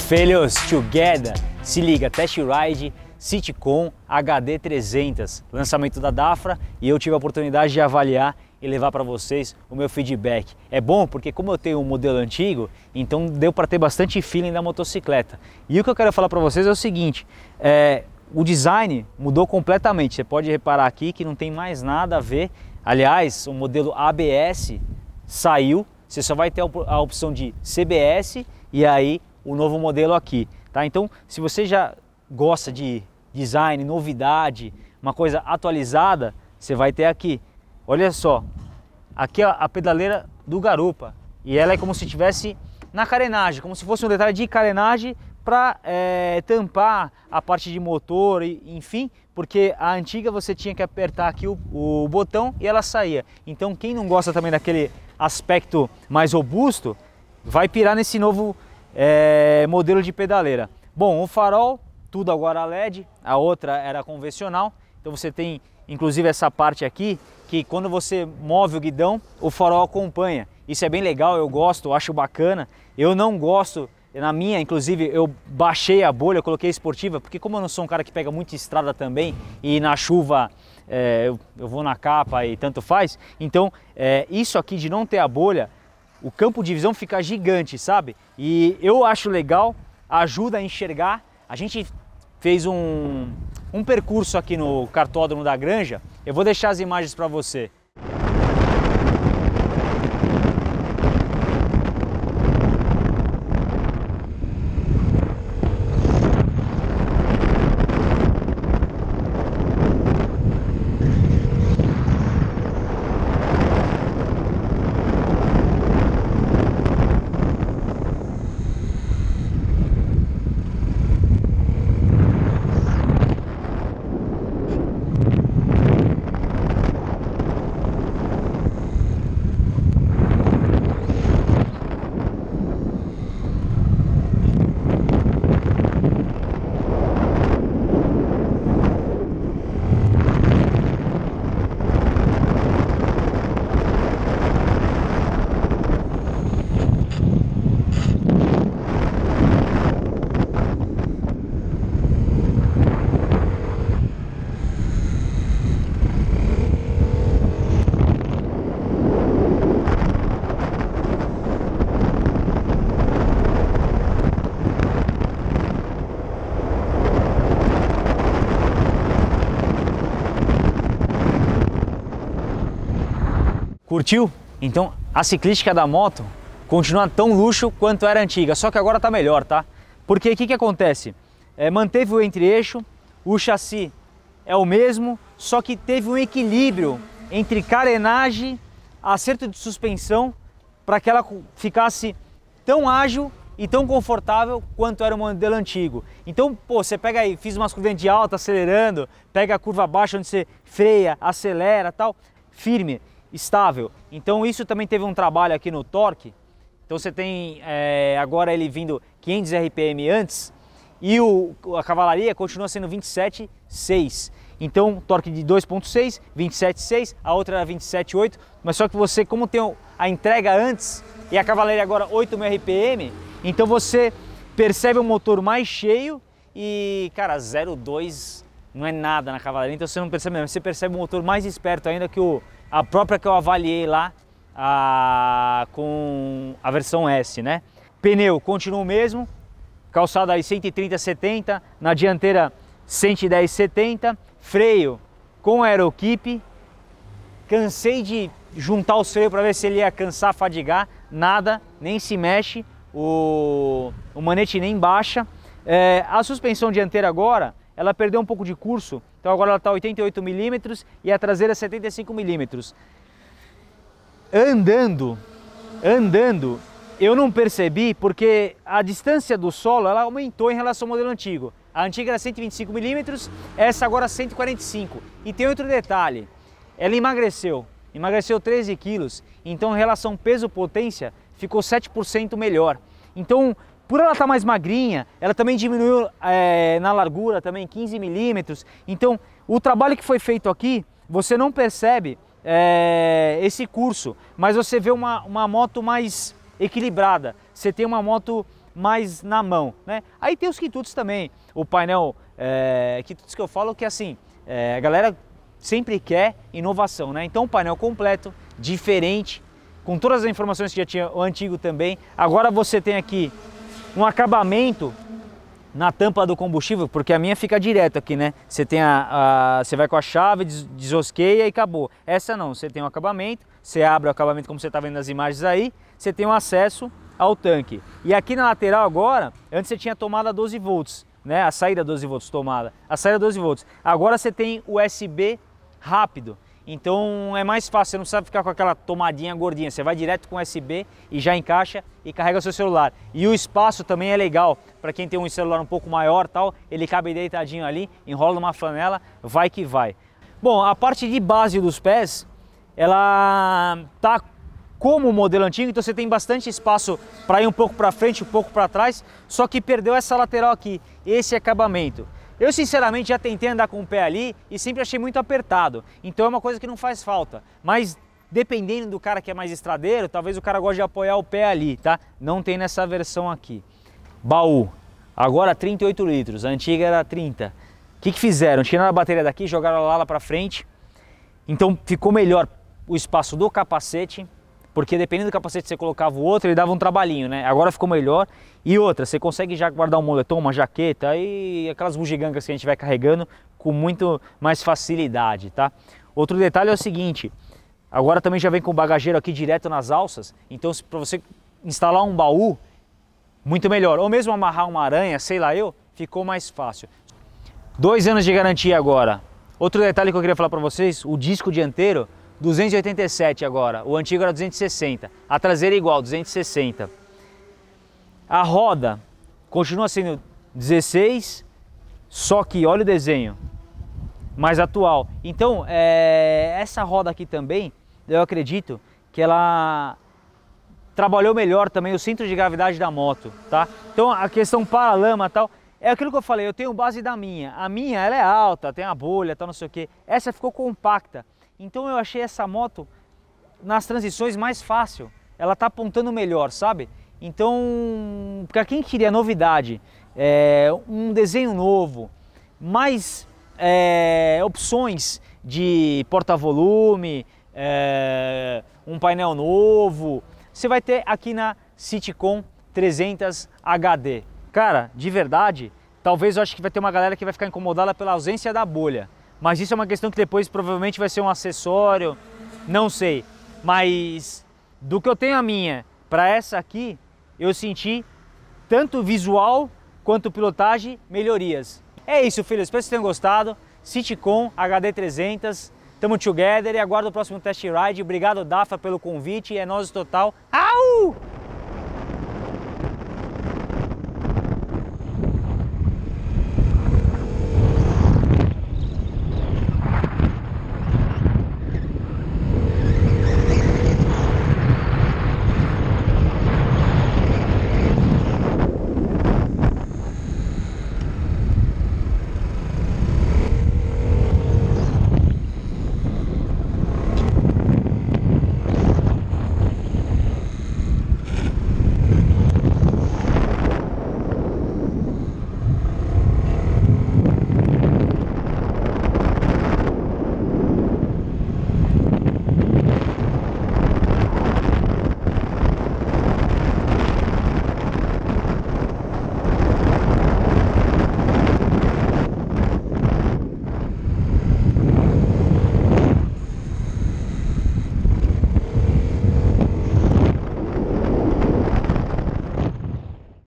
filhos, Together! Se liga, Test Ride, Citycon HD300, lançamento da Dafra e eu tive a oportunidade de avaliar e levar para vocês o meu feedback. É bom porque como eu tenho um modelo antigo, então deu para ter bastante feeling da motocicleta. E o que eu quero falar para vocês é o seguinte, é, o design mudou completamente, você pode reparar aqui que não tem mais nada a ver. Aliás, o modelo ABS saiu, você só vai ter a opção de CBS e aí o novo modelo aqui, tá? Então, se você já gosta de design, novidade, uma coisa atualizada, você vai ter aqui. Olha só, aqui a pedaleira do garupa e ela é como se tivesse na carenagem, como se fosse um detalhe de carenagem para é, tampar a parte de motor, e, enfim, porque a antiga você tinha que apertar aqui o, o botão e ela saía. Então quem não gosta também daquele aspecto mais robusto vai pirar nesse novo é, modelo de pedaleira. Bom, o farol, tudo agora LED, a outra era convencional, então você tem inclusive essa parte aqui que quando você move o guidão, o farol acompanha. Isso é bem legal, eu gosto, eu acho bacana. Eu não gosto, na minha, inclusive, eu baixei a bolha, coloquei esportiva, porque como eu não sou um cara que pega muita estrada também e na chuva é, eu, eu, vou na capa e tanto faz, então é, isso aqui de não ter a bolha o campo de visão fica gigante, sabe? E eu acho legal, ajuda a enxergar. A gente fez um, um percurso aqui no cartódromo da Granja. Eu vou deixar as imagens para você. Curtiu? Então a ciclística da moto continua tão luxo quanto era antiga, só que agora está melhor, tá? Porque o que, que acontece? É, manteve o entre-eixo, o chassi é o mesmo, só que teve um equilíbrio entre carenagem, acerto de suspensão, para que ela ficasse tão ágil e tão confortável quanto era o modelo antigo. Então, pô, você pega aí, fiz umas curvas de alta acelerando, pega a curva baixa onde você freia, acelera tal, firme estável. Então isso também teve um trabalho aqui no torque. Então você tem é, agora ele vindo 500 RPM antes e o, a cavalaria continua sendo 27,6. Então torque de 2.6, 27,6, a outra era 27,8. Mas só que você, como tem a entrega antes e a cavalaria agora 8.000 RPM, então você percebe o motor mais cheio e, cara, 0,2 não é nada na cavalaria, então você não percebe mesmo. Você percebe um motor mais esperto ainda que o a própria que eu avaliei lá a, com a versão S, né? Pneu continua o mesmo, calçada aí 130 70, na dianteira 110 70, freio com aeroquipe. Cansei de juntar o freio para ver se ele ia cansar, fadigar, nada, nem se mexe, o, o manete nem baixa. É, a suspensão dianteira agora, ela perdeu um pouco de curso então agora ela está 88 milímetros e a traseira 75 é milímetros. Andando, andando, eu não percebi porque a distância do solo ela aumentou em relação ao modelo antigo. A antiga era 125 milímetros, essa agora 145. É e tem outro detalhe, ela emagreceu, emagreceu 13 quilos, então em relação peso-potência ficou 7% melhor. Então por ela estar tá mais magrinha, ela também diminuiu é, na largura também 15 milímetros. Então, o trabalho que foi feito aqui, você não percebe é, esse curso, mas você vê uma, uma moto mais equilibrada. Você tem uma moto mais na mão, né? Aí tem os quitutes também. O painel é, que eu falo que assim é, a galera sempre quer inovação, né? Então painel completo, diferente, com todas as informações que já tinha o antigo também. Agora você tem aqui um acabamento na tampa do combustível, porque a minha fica direto aqui, né? Você tem a, a você vai com a chave, des, desosqueia e acabou. Essa não, você tem um acabamento, você abre o acabamento como você está vendo nas imagens aí, você tem o um acesso ao tanque. E aqui na lateral agora, antes você tinha tomada 12 volts, né? A saída 12 volts tomada, a saída 12 volts. Agora você tem USB rápido. Então é mais fácil, você não precisa ficar com aquela tomadinha gordinha, você vai direto com USB e já encaixa e carrega seu celular. E o espaço também é legal, para quem tem um celular um pouco maior tal, ele cabe deitadinho ali, enrola numa flanela, vai que vai. Bom, a parte de base dos pés, ela tá como o modelo antigo, então você tem bastante espaço para ir um pouco para frente, um pouco para trás, só que perdeu essa lateral aqui, esse acabamento. Eu sinceramente já tentei andar com o pé ali e sempre achei muito apertado, então é uma coisa que não faz falta. Mas dependendo do cara que é mais estradeiro, talvez o cara goste de apoiar o pé ali, tá? Não tem nessa versão aqui. Baú, agora 38 litros, a antiga era 30. O que, que fizeram? Tiraram a bateria daqui, jogaram a lala para frente, então ficou melhor o espaço do capacete, porque dependendo do capacete que você colocava o outro, ele dava um trabalhinho, né? Agora ficou melhor. E outra, você consegue já guardar um moletom, uma jaqueta e aquelas bugigangas que a gente vai carregando com muito mais facilidade, tá? Outro detalhe é o seguinte, agora também já vem com o bagageiro aqui direto nas alças, então para você instalar um baú, muito melhor. Ou mesmo amarrar uma aranha, sei lá eu, ficou mais fácil. Dois anos de garantia agora. Outro detalhe que eu queria falar para vocês, o disco dianteiro 287 agora, o antigo era 260. A traseira é igual, 260. A roda continua sendo 16, só que olha o desenho, mais atual. Então, é, essa roda aqui também, eu acredito que ela trabalhou melhor também o centro de gravidade da moto, tá? Então, a questão paralama e tal, é aquilo que eu falei, eu tenho base da minha. A minha, ela é alta, tem a bolha, tal, não sei o que. Essa ficou compacta. Então eu achei essa moto nas transições mais fácil. Ela tá apontando melhor, sabe? Então, para quem queria novidade, é, um desenho novo, mais é, opções de porta-volume, é, um painel novo, você vai ter aqui na Citicon 300 HD. Cara, de verdade, talvez eu acho que vai ter uma galera que vai ficar incomodada pela ausência da bolha. Mas isso é uma questão que depois provavelmente vai ser um acessório, não sei. Mas do que eu tenho a minha para essa aqui, eu senti tanto visual quanto pilotagem melhorias. É isso, filhos. Espero que vocês tenham gostado. Citicon HD300. Tamo together e aguardo o próximo test ride. Obrigado, Dafa, pelo convite. É nós total. Au!